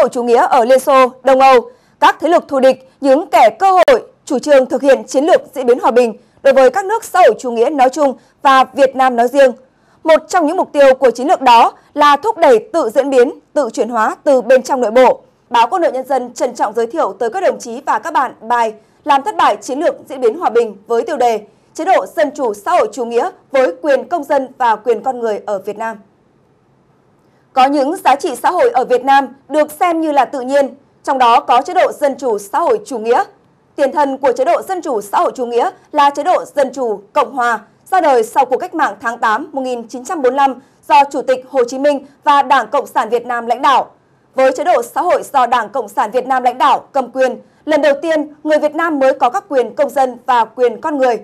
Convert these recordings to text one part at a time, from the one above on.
hội chủ nghĩa ở Liên Xô, Đông Âu, các thế lực thù địch những kẻ cơ hội chủ trương thực hiện chiến lược diễn biến hòa bình đối với các nước xã hội chủ nghĩa nói chung và Việt Nam nói riêng. Một trong những mục tiêu của chiến lược đó là thúc đẩy tự diễn biến, tự chuyển hóa từ bên trong nội bộ. Báo Quân đội Nhân dân trân trọng giới thiệu tới các đồng chí và các bạn bài Làm thất bại chiến lược diễn biến hòa bình với tiêu đề Chế độ dân chủ xã hội chủ nghĩa với quyền công dân và quyền con người ở Việt Nam. Có những giá trị xã hội ở Việt Nam được xem như là tự nhiên, trong đó có chế độ dân chủ xã hội chủ nghĩa. Tiền thân của chế độ dân chủ xã hội chủ nghĩa là chế độ dân chủ Cộng hòa, ra đời sau cuộc cách mạng tháng 8 1945 do Chủ tịch Hồ Chí Minh và Đảng Cộng sản Việt Nam lãnh đạo. Với chế độ xã hội do Đảng Cộng sản Việt Nam lãnh đạo cầm quyền, lần đầu tiên người Việt Nam mới có các quyền công dân và quyền con người.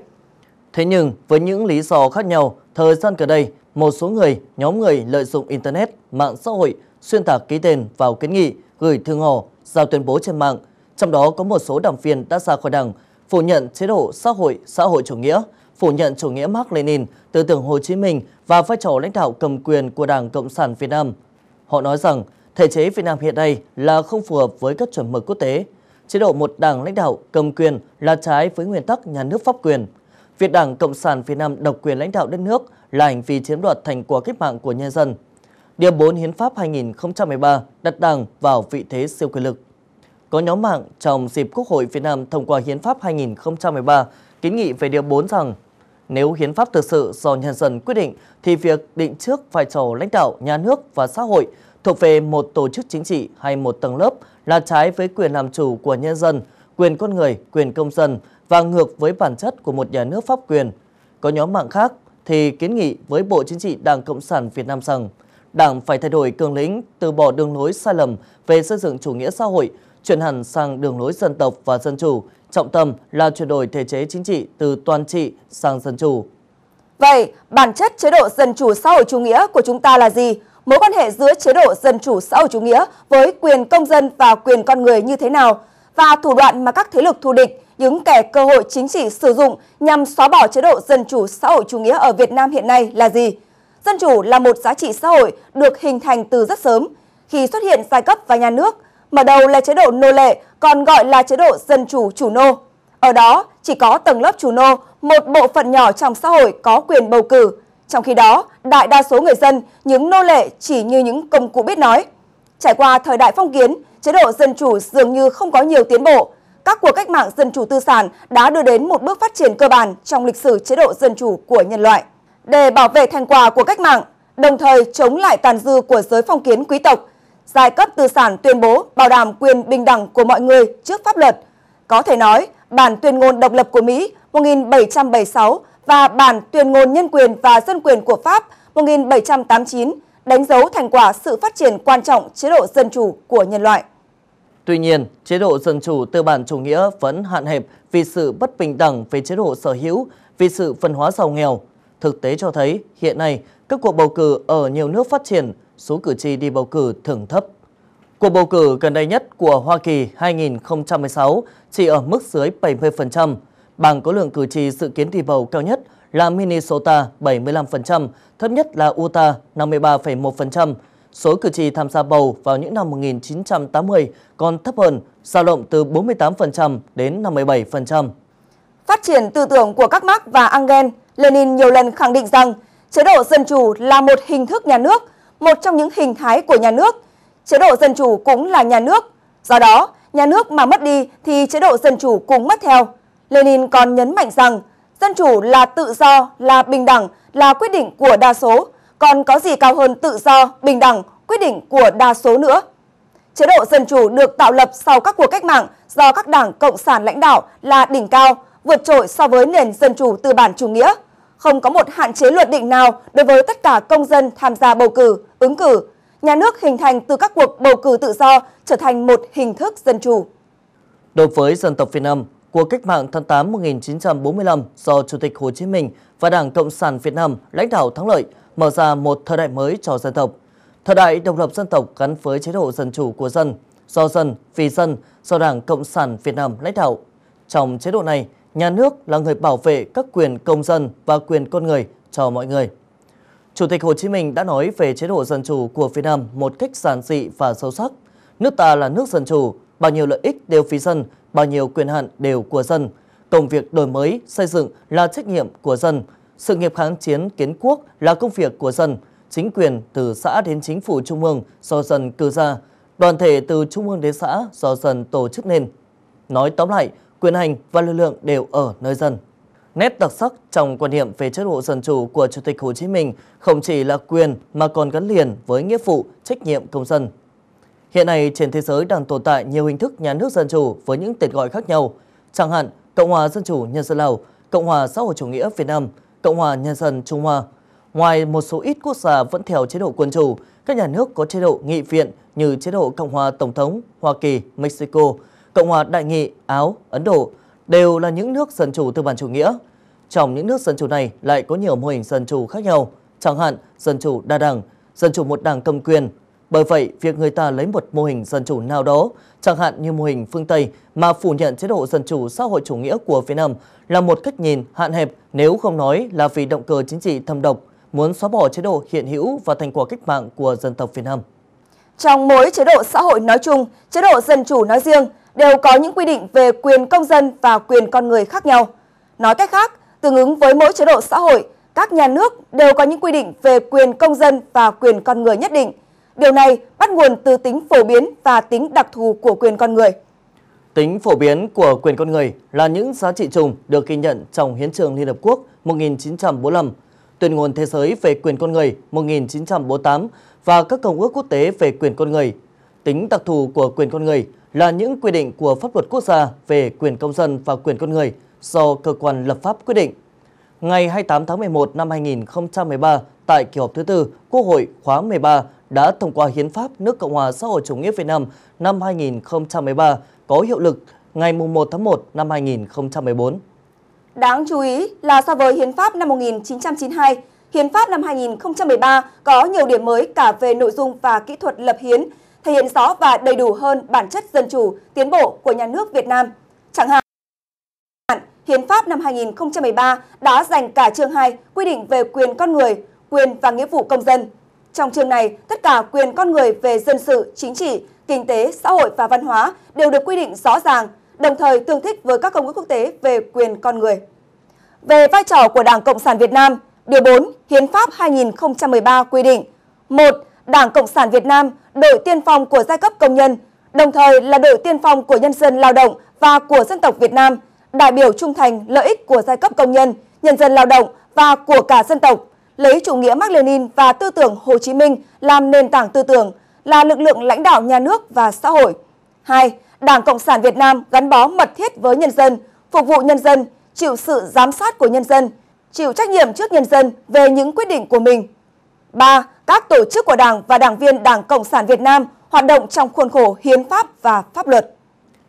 Thế nhưng, với những lý do khác nhau, thời gian gần đây, một số người, nhóm người lợi dụng Internet, mạng xã hội xuyên tạc ký tên vào kiến nghị, gửi thương hò, giao tuyên bố trên mạng. Trong đó có một số đảng viên đã ra khỏi đảng, phủ nhận chế độ xã hội, xã hội chủ nghĩa, phủ nhận chủ nghĩa Mark Lenin, tư tưởng Hồ Chí Minh và vai trò lãnh đạo cầm quyền của Đảng Cộng sản Việt Nam. Họ nói rằng thể chế Việt Nam hiện nay là không phù hợp với các chuẩn mực quốc tế. Chế độ một đảng lãnh đạo cầm quyền là trái với nguyên tắc nhà nước pháp quyền – Việt Đảng Cộng sản Việt Nam độc quyền lãnh đạo đất nước là hành vi chiếm đoạt thành quả cách mạng của nhân dân. Điều 4 Hiến pháp 2013 đặt Đảng vào vị thế siêu quyền lực. Có nhóm mạng trong dịp Quốc hội Việt Nam thông qua Hiến pháp 2013 kiến nghị về điều 4 rằng nếu hiến pháp thực sự do nhân dân quyết định thì việc định trước vai trò lãnh đạo nhà nước và xã hội thuộc về một tổ chức chính trị hay một tầng lớp là trái với quyền làm chủ của nhân dân, quyền con người, quyền công dân và ngược với bản chất của một nhà nước pháp quyền. Có nhóm mạng khác thì kiến nghị với Bộ Chính trị Đảng Cộng sản Việt Nam rằng Đảng phải thay đổi cường lĩnh, từ bỏ đường lối sai lầm về xây dựng chủ nghĩa xã hội, chuyển hẳn sang đường lối dân tộc và dân chủ, trọng tâm là chuyển đổi thể chế chính trị từ toàn trị sang dân chủ. Vậy, bản chất chế độ dân chủ xã hội chủ nghĩa của chúng ta là gì? Mối quan hệ giữa chế độ dân chủ xã hội chủ nghĩa với quyền công dân và quyền con người như thế nào? Và thủ đoạn mà các thế lực thù địch những kẻ cơ hội chính trị sử dụng nhằm xóa bỏ chế độ dân chủ xã hội chủ nghĩa ở Việt Nam hiện nay là gì? Dân chủ là một giá trị xã hội được hình thành từ rất sớm. Khi xuất hiện giai cấp và nhà nước, mở đầu là chế độ nô lệ, còn gọi là chế độ dân chủ chủ nô. Ở đó, chỉ có tầng lớp chủ nô, một bộ phận nhỏ trong xã hội có quyền bầu cử. Trong khi đó, đại đa số người dân, những nô lệ chỉ như những công cụ biết nói. Trải qua thời đại phong kiến, chế độ dân chủ dường như không có nhiều tiến bộ, các cuộc cách mạng dân chủ tư sản đã đưa đến một bước phát triển cơ bản trong lịch sử chế độ dân chủ của nhân loại. Để bảo vệ thành quả của cách mạng, đồng thời chống lại tàn dư của giới phong kiến quý tộc, giai cấp tư sản tuyên bố bảo đảm quyền bình đẳng của mọi người trước pháp luật. Có thể nói, bản tuyên ngôn độc lập của Mỹ 1776 và bản tuyên ngôn nhân quyền và dân quyền của Pháp 1789 đánh dấu thành quả sự phát triển quan trọng chế độ dân chủ của nhân loại. Tuy nhiên, chế độ dân chủ tư bản chủ nghĩa vẫn hạn hẹp vì sự bất bình đẳng về chế độ sở hữu, vì sự phân hóa giàu nghèo. Thực tế cho thấy, hiện nay, các cuộc bầu cử ở nhiều nước phát triển, số cử tri đi bầu cử thường thấp. Cuộc bầu cử gần đây nhất của Hoa Kỳ 2016 chỉ ở mức dưới 70%. Bang có lượng cử tri dự kiến đi bầu cao nhất là Minnesota 75%, thấp nhất là Utah 53,1%, số cử tri tham gia bầu vào những năm 1980 còn thấp hơn, dao động từ 48% đến 57%. Phát triển tư tưởng của các Marx và Engel, Lenin nhiều lần khẳng định rằng chế độ dân chủ là một hình thức nhà nước, một trong những hình thái của nhà nước. Chế độ dân chủ cũng là nhà nước. Do đó, nhà nước mà mất đi thì chế độ dân chủ cũng mất theo. Lenin còn nhấn mạnh rằng dân chủ là tự do, là bình đẳng, là quyết định của đa số còn có gì cao hơn tự do, bình đẳng, quyết định của đa số nữa. Chế độ dân chủ được tạo lập sau các cuộc cách mạng do các đảng cộng sản lãnh đạo là đỉnh cao, vượt trội so với nền dân chủ tư bản chủ nghĩa. Không có một hạn chế luật định nào đối với tất cả công dân tham gia bầu cử, ứng cử. Nhà nước hình thành từ các cuộc bầu cử tự do trở thành một hình thức dân chủ. Đối với dân tộc Việt Nam, cuộc cách mạng tháng 8 1945 do Chủ tịch Hồ Chí Minh và Đảng Cộng sản Việt Nam lãnh đạo thắng lợi – mở ra một thời đại mới cho dân tộc. Thời đại độc lập dân tộc gắn với chế độ dân chủ của dân, do dân, vì dân, do Đảng Cộng sản Việt Nam lãnh đạo. Trong chế độ này, nhà nước là người bảo vệ các quyền công dân và quyền con người cho mọi người. Chủ tịch Hồ Chí Minh đã nói về chế độ dân chủ của Việt Nam một cách giản dị và sâu sắc. Nước ta là nước dân chủ, bao nhiêu lợi ích đều vì dân, bao nhiêu quyền hạn đều của dân. Công việc đổi mới, xây dựng là trách nhiệm của dân, sự nghiệp kháng chiến kiến quốc là công việc của dân, chính quyền từ xã đến chính phủ trung ương do dân cư ra, đoàn thể từ trung ương đến xã do dân tổ chức nên. Nói tóm lại, quyền hành và lực lượng đều ở nơi dân. Nét đặc sắc trong quan niệm về chế độ dân chủ của Chủ tịch Hồ Chí Minh không chỉ là quyền mà còn gắn liền với nghĩa vụ, trách nhiệm công dân. Hiện nay trên thế giới đang tồn tại nhiều hình thức nhà nước dân chủ với những tên gọi khác nhau, chẳng hạn Cộng hòa Dân chủ Nhân dân Lào, Cộng hòa Xã hội Chủ nghĩa Việt Nam, Cộng hòa Nhân dân Trung Hoa. Ngoài một số ít quốc gia vẫn theo chế độ quân chủ, các nhà nước có chế độ nghị viện như chế độ Cộng hòa Tổng thống Hoa Kỳ, Mexico, Cộng hòa Đại nghị Áo, Ấn Độ đều là những nước dân chủ tư bản chủ nghĩa. Trong những nước dân chủ này lại có nhiều mô hình dân chủ khác nhau, chẳng hạn dân chủ đa đảng, dân chủ một đảng cầm quyền bởi vậy, việc người ta lấy một mô hình dân chủ nào đó, chẳng hạn như mô hình phương Tây mà phủ nhận chế độ dân chủ xã hội chủ nghĩa của Việt Nam là một cách nhìn hạn hẹp nếu không nói là vì động cơ chính trị thâm độc, muốn xóa bỏ chế độ hiện hữu và thành quả cách mạng của dân tộc Việt Nam. Trong mỗi chế độ xã hội nói chung, chế độ dân chủ nói riêng đều có những quy định về quyền công dân và quyền con người khác nhau. Nói cách khác, tương ứng với mỗi chế độ xã hội, các nhà nước đều có những quy định về quyền công dân và quyền con người nhất định – Điều này bắt nguồn từ tính phổ biến và tính đặc thù của quyền con người. Tính phổ biến của quyền con người là những giá trị chung được ghi nhận trong Hiến trường Liên Hợp Quốc 1945, Tuyên ngôn Thế giới về quyền con người 1948 và các công ước quốc tế về quyền con người. Tính đặc thù của quyền con người là những quy định của pháp luật quốc gia về quyền công dân và quyền con người do cơ quan lập pháp quyết định ngày 28 tháng 11 năm 2013 tại kỳ họp thứ tư Quốc hội khóa 13 đã thông qua Hiến pháp nước Cộng hòa xã hội chủ nghĩa Việt Nam năm 2013 có hiệu lực ngày 1 tháng 1 năm 2014. Đáng chú ý là so với Hiến pháp năm 1992, Hiến pháp năm 2013 có nhiều điểm mới cả về nội dung và kỹ thuật lập hiến, thể hiện rõ và đầy đủ hơn bản chất dân chủ, tiến bộ của nhà nước Việt Nam. Chẳng hạn, Hiến pháp năm 2013 đã dành cả chương 2 quy định về quyền con người, quyền và nghĩa vụ công dân. Trong chương này, tất cả quyền con người về dân sự, chính trị, kinh tế, xã hội và văn hóa đều được quy định rõ ràng, đồng thời tương thích với các công ước quốc tế về quyền con người. Về vai trò của Đảng Cộng sản Việt Nam, Điều 4 Hiến pháp 2013 quy định 1. Đảng Cộng sản Việt Nam đội tiên phong của giai cấp công nhân, đồng thời là đội tiên phong của nhân dân lao động và của dân tộc Việt Nam – đại biểu trung thành lợi ích của giai cấp công nhân, nhân dân lao động và của cả dân tộc, lấy chủ nghĩa Mác Lênin và tư tưởng Hồ Chí Minh làm nền tảng tư tưởng, là lực lượng lãnh đạo nhà nước và xã hội. 2. Đảng Cộng sản Việt Nam gắn bó mật thiết với nhân dân, phục vụ nhân dân, chịu sự giám sát của nhân dân, chịu trách nhiệm trước nhân dân về những quyết định của mình. 3. Các tổ chức của Đảng và đảng viên Đảng Cộng sản Việt Nam hoạt động trong khuôn khổ hiến pháp và pháp luật.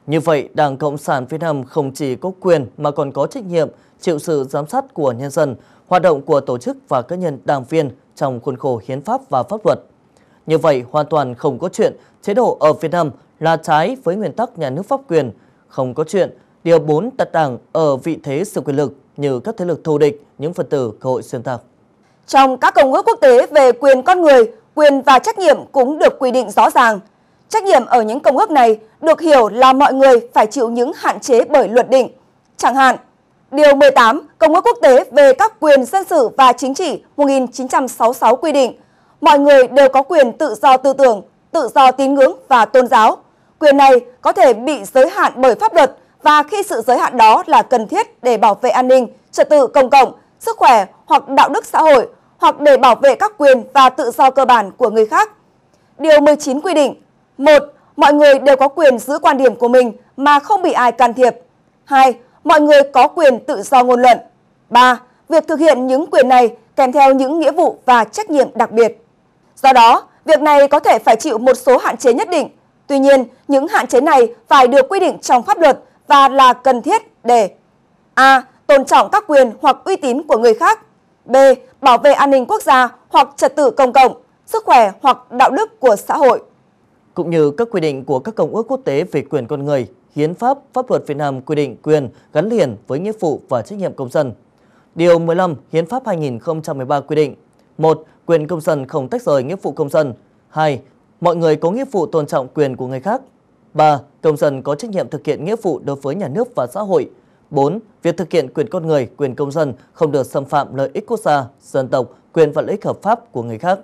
Như vậy, Đảng Cộng sản Việt Nam không chỉ có quyền mà còn có trách nhiệm chịu sự giám sát của nhân dân, hoạt động của tổ chức và cá nhân đảng viên trong khuôn khổ hiến pháp và pháp luật. Như vậy, hoàn toàn không có chuyện chế độ ở Việt Nam là trái với nguyên tắc nhà nước pháp quyền, không có chuyện Điều 4 đặt đảng ở vị thế sự quyền lực như các thế lực thù địch, những phần tử cơ hội xuyên tạc. Trong các công ước quốc tế về quyền con người, quyền và trách nhiệm cũng được quy định rõ ràng – Trách nhiệm ở những công ước này được hiểu là mọi người phải chịu những hạn chế bởi luật định. Chẳng hạn, Điều 18 Công ước quốc tế về các quyền dân sự và chính trị 1966 quy định mọi người đều có quyền tự do tư tưởng, tự do tín ngưỡng và tôn giáo. Quyền này có thể bị giới hạn bởi pháp luật và khi sự giới hạn đó là cần thiết để bảo vệ an ninh, trật tự công cộng, sức khỏe hoặc đạo đức xã hội hoặc để bảo vệ các quyền và tự do cơ bản của người khác. Điều 19 quy định một, mọi người đều có quyền giữ quan điểm của mình mà không bị ai can thiệp. Hai, mọi người có quyền tự do ngôn luận. Ba, việc thực hiện những quyền này kèm theo những nghĩa vụ và trách nhiệm đặc biệt. Do đó, việc này có thể phải chịu một số hạn chế nhất định. Tuy nhiên, những hạn chế này phải được quy định trong pháp luật và là cần thiết để A. Tôn trọng các quyền hoặc uy tín của người khác B. Bảo vệ an ninh quốc gia hoặc trật tự công cộng, sức khỏe hoặc đạo đức của xã hội cũng như các quy định của các công ước quốc tế về quyền con người, hiến pháp, pháp luật Việt Nam quy định quyền gắn liền với nghĩa vụ và trách nhiệm công dân. Điều 15 Hiến pháp 2013 quy định: 1. Quyền công dân không tách rời nghĩa vụ công dân. 2. Mọi người có nghĩa vụ tôn trọng quyền của người khác. 3. Công dân có trách nhiệm thực hiện nghĩa vụ đối với nhà nước và xã hội. 4. Việc thực hiện quyền con người, quyền công dân không được xâm phạm lợi ích quốc gia, dân tộc, quyền và lợi ích hợp pháp của người khác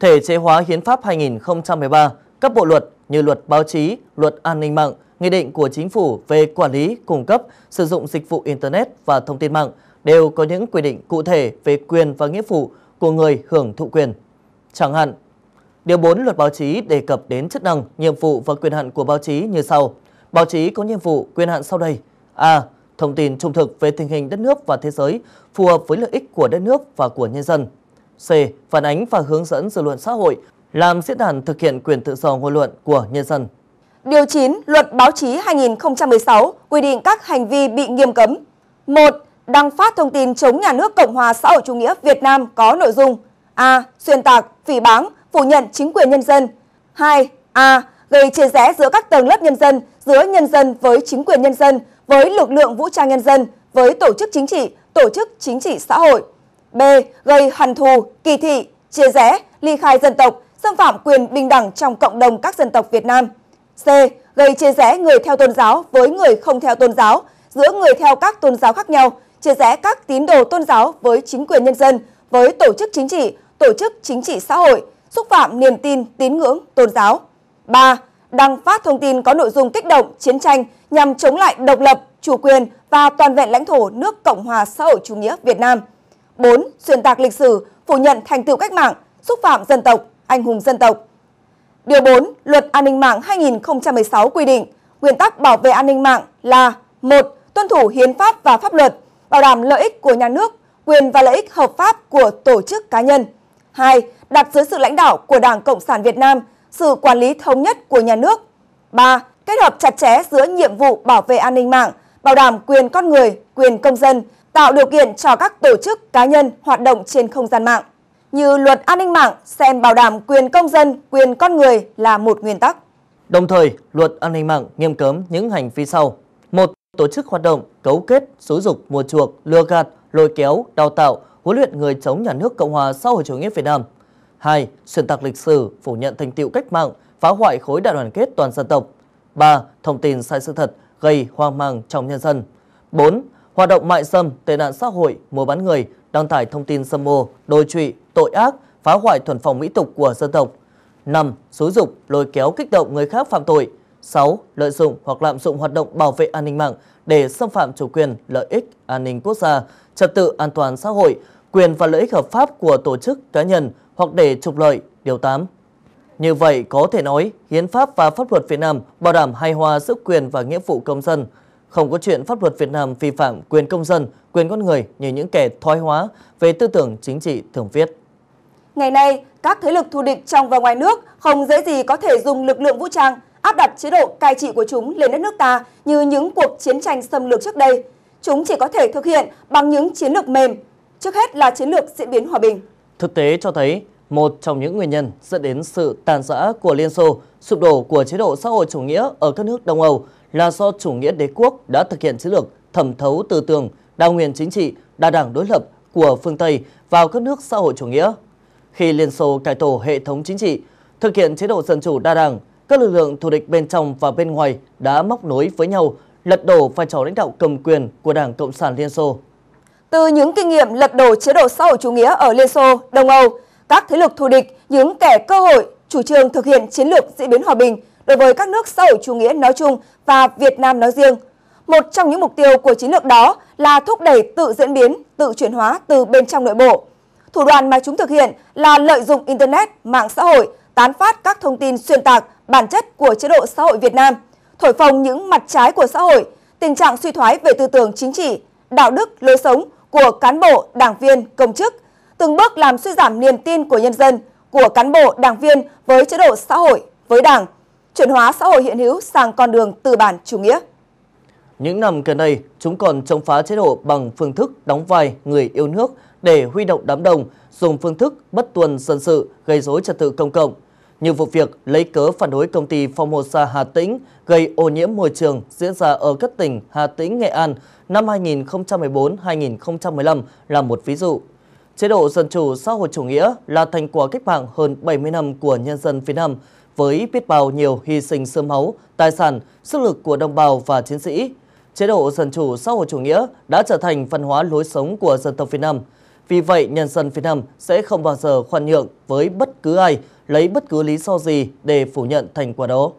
thể chế hóa hiến pháp 2013, các bộ luật như luật báo chí, luật an ninh mạng, nghị định của chính phủ về quản lý, cung cấp, sử dụng dịch vụ Internet và thông tin mạng đều có những quy định cụ thể về quyền và nghĩa vụ của người hưởng thụ quyền. Chẳng hạn, Điều 4 luật báo chí đề cập đến chức năng, nhiệm vụ và quyền hạn của báo chí như sau. Báo chí có nhiệm vụ, quyền hạn sau đây. A. Thông tin trung thực về tình hình đất nước và thế giới, phù hợp với lợi ích của đất nước và của nhân dân. C. Phản ánh và hướng dẫn dư luận xã hội, làm diễn đàn thực hiện quyền tự do ngôn luận của nhân dân. Điều 9 Luật Báo chí 2016 quy định các hành vi bị nghiêm cấm. 1. Đăng phát thông tin chống nhà nước Cộng hòa xã hội chủ nghĩa Việt Nam có nội dung A. Xuyên tạc, phỉ báng, phủ nhận chính quyền nhân dân 2. A. Gây chia rẽ giữa các tầng lớp nhân dân, giữa nhân dân với chính quyền nhân dân, với lực lượng vũ trang nhân dân, với tổ chức chính trị, tổ chức chính trị xã hội B. Gây hằn thù, kỳ thị, chia rẽ, ly khai dân tộc, xâm phạm quyền bình đẳng trong cộng đồng các dân tộc Việt Nam. C. Gây chia rẽ người theo tôn giáo với người không theo tôn giáo, giữa người theo các tôn giáo khác nhau, chia rẽ các tín đồ tôn giáo với chính quyền nhân dân, với tổ chức chính trị, tổ chức chính trị xã hội, xúc phạm niềm tin, tín ngưỡng, tôn giáo. 3. Đăng phát thông tin có nội dung kích động, chiến tranh nhằm chống lại độc lập, chủ quyền và toàn vẹn lãnh thổ nước Cộng hòa xã hội chủ nghĩa Việt Nam. 4. Xuyên tạc lịch sử, phủ nhận thành tựu cách mạng, xúc phạm dân tộc, anh hùng dân tộc. Điều 4. Luật An ninh mạng 2016 quy định, nguyên tắc bảo vệ an ninh mạng là 1. Tuân thủ hiến pháp và pháp luật, bảo đảm lợi ích của nhà nước, quyền và lợi ích hợp pháp của tổ chức cá nhân. 2. Đặt dưới sự lãnh đạo của Đảng Cộng sản Việt Nam, sự quản lý thống nhất của nhà nước. 3. Kết hợp chặt chẽ giữa nhiệm vụ bảo vệ an ninh mạng, bảo đảm quyền con người, quyền công dân, tạo điều kiện cho các tổ chức cá nhân hoạt động trên không gian mạng, như luật an ninh mạng xem bảo đảm quyền công dân, quyền con người là một nguyên tắc. Đồng thời, luật an ninh mạng nghiêm cấm những hành vi sau. một Tổ chức hoạt động, cấu kết, xúi dục, mua chuộc, lừa gạt, lôi kéo, đào tạo, huấn luyện người chống nhà nước Cộng hòa xã hội chủ nghĩa Việt Nam. hai, Xuyên tạc lịch sử, phủ nhận thành tựu cách mạng, phá hoại khối đại đoàn kết toàn dân tộc. 3. Thông tin sai sự thật, gây hoang mang trong nhân dân. 4 hoạt động mại dâm, tệ nạn xã hội, mua bán người, đăng tải thông tin xâm mô, đồi trụy, tội ác, phá hoại thuần phong mỹ tục của dân tộc. 5. Xúi dục, lôi kéo kích động người khác phạm tội. 6. Lợi dụng hoặc lạm dụng hoạt động bảo vệ an ninh mạng để xâm phạm chủ quyền, lợi ích, an ninh quốc gia, trật tự an toàn xã hội, quyền và lợi ích hợp pháp của tổ chức cá nhân hoặc để trục lợi. Điều 8. Như vậy, có thể nói, Hiến pháp và pháp luật Việt Nam bảo đảm hài hòa giữa quyền và nghĩa vụ công dân – không có chuyện pháp luật Việt Nam vi phạm quyền công dân, quyền con người như những kẻ thoái hóa về tư tưởng chính trị thường viết. Ngày nay, các thế lực thù địch trong và ngoài nước không dễ gì có thể dùng lực lượng vũ trang áp đặt chế độ cai trị của chúng lên đất nước ta như những cuộc chiến tranh xâm lược trước đây. Chúng chỉ có thể thực hiện bằng những chiến lược mềm, trước hết là chiến lược diễn biến hòa bình. Thực tế cho thấy, một trong những nguyên nhân dẫn đến sự tàn rã của Liên Xô, sụp đổ của chế độ xã hội chủ nghĩa ở các nước Đông Âu là do chủ nghĩa đế quốc đã thực hiện chiến lược thẩm thấu tư tưởng, đa nguyên chính trị, đa đảng đối lập của phương Tây vào các nước xã hội chủ nghĩa. Khi Liên Xô cải tổ hệ thống chính trị, thực hiện chế độ dân chủ đa đảng, các lực lượng thù địch bên trong và bên ngoài đã móc nối với nhau, lật đổ vai trò lãnh đạo cầm quyền của Đảng Cộng sản Liên Xô. Từ những kinh nghiệm lật đổ chế độ xã hội chủ nghĩa ở Liên Xô, Đông Âu, các thế lực thù địch, những kẻ cơ hội chủ trương thực hiện chiến lược diễn biến hòa bình đối với các nước xã hội chủ nghĩa nói chung và Việt Nam nói riêng. Một trong những mục tiêu của chiến lược đó là thúc đẩy tự diễn biến, tự chuyển hóa từ bên trong nội bộ. Thủ đoạn mà chúng thực hiện là lợi dụng Internet, mạng xã hội, tán phát các thông tin xuyên tạc bản chất của chế độ xã hội Việt Nam, thổi phồng những mặt trái của xã hội, tình trạng suy thoái về tư tưởng chính trị, đạo đức, lối sống của cán bộ, đảng viên, công chức, từng bước làm suy giảm niềm tin của nhân dân, của cán bộ, đảng viên với chế độ xã hội, với đảng – chuyển hóa xã hội hiện hữu sang con đường tư bản chủ nghĩa. Những năm gần đây, chúng còn chống phá chế độ bằng phương thức đóng vai người yêu nước để huy động đám đông, dùng phương thức bất tuân dân sự gây rối trật tự công cộng. Như vụ việc lấy cớ phản đối công ty Formosa Hà Tĩnh gây ô nhiễm môi trường diễn ra ở các tỉnh Hà Tĩnh, Nghệ An năm 2014-2015 là một ví dụ. Chế độ dân chủ xã hội chủ nghĩa là thành quả cách mạng hơn 70 năm của nhân dân phía Nam – với biết bao nhiều hy sinh sương máu, tài sản, sức lực của đồng bào và chiến sĩ. Chế độ dân chủ xã hội chủ nghĩa đã trở thành văn hóa lối sống của dân tộc Việt Nam. Vì vậy, nhân dân Việt Nam sẽ không bao giờ khoan nhượng với bất cứ ai lấy bất cứ lý do gì để phủ nhận thành quả đó.